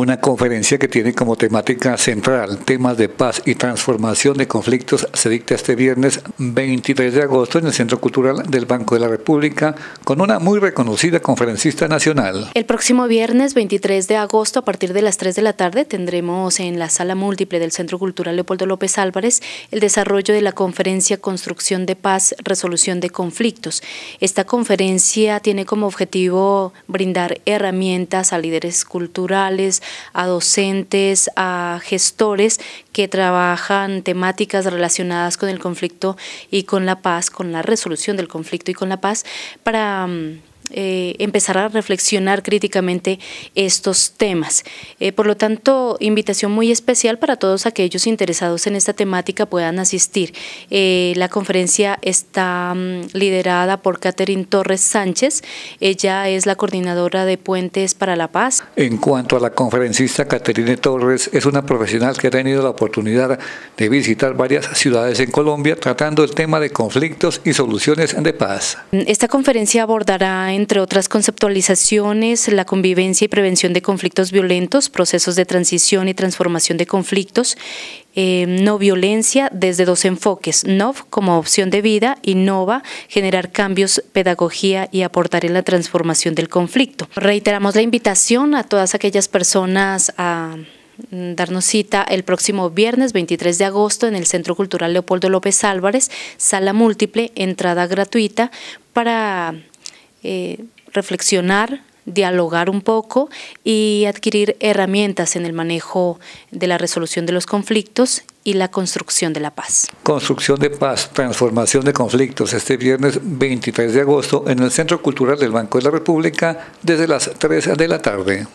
una conferencia que tiene como temática central temas de paz y transformación de conflictos. Se dicta este viernes 23 de agosto en el Centro Cultural del Banco de la República con una muy reconocida conferencista nacional. El próximo viernes 23 de agosto a partir de las 3 de la tarde tendremos en la sala múltiple del Centro Cultural Leopoldo López Álvarez el desarrollo de la conferencia Construcción de Paz, Resolución de Conflictos. Esta conferencia tiene como objetivo brindar herramientas a líderes culturales, a docentes, a gestores que trabajan temáticas relacionadas con el conflicto y con la paz, con la resolución del conflicto y con la paz, para mm, eh, empezar a reflexionar críticamente estos temas. Eh, por lo tanto, invitación muy especial para todos aquellos interesados en esta temática puedan asistir. Eh, la conferencia está mm, liderada por Catherine Torres Sánchez. Ella es la coordinadora de Puentes para la Paz. En cuanto a la conferencista Catherine Torres, es una profesional que ha tenido la oportunidad de visitar varias ciudades en Colombia tratando el tema de conflictos y soluciones de paz. Esta conferencia abordará entre otras conceptualizaciones, la convivencia y prevención de conflictos violentos, procesos de transición y transformación de conflictos, eh, no violencia desde dos enfoques, NOV como opción de vida y NOVA, generar cambios, pedagogía y aportar en la transformación del conflicto. Reiteramos la invitación a todas aquellas personas a darnos cita el próximo viernes 23 de agosto en el Centro Cultural Leopoldo López Álvarez, sala múltiple, entrada gratuita para eh, reflexionar, dialogar un poco y adquirir herramientas en el manejo de la resolución de los conflictos y la construcción de la paz. Construcción de paz, transformación de conflictos, este viernes 23 de agosto en el Centro Cultural del Banco de la República desde las 3 de la tarde.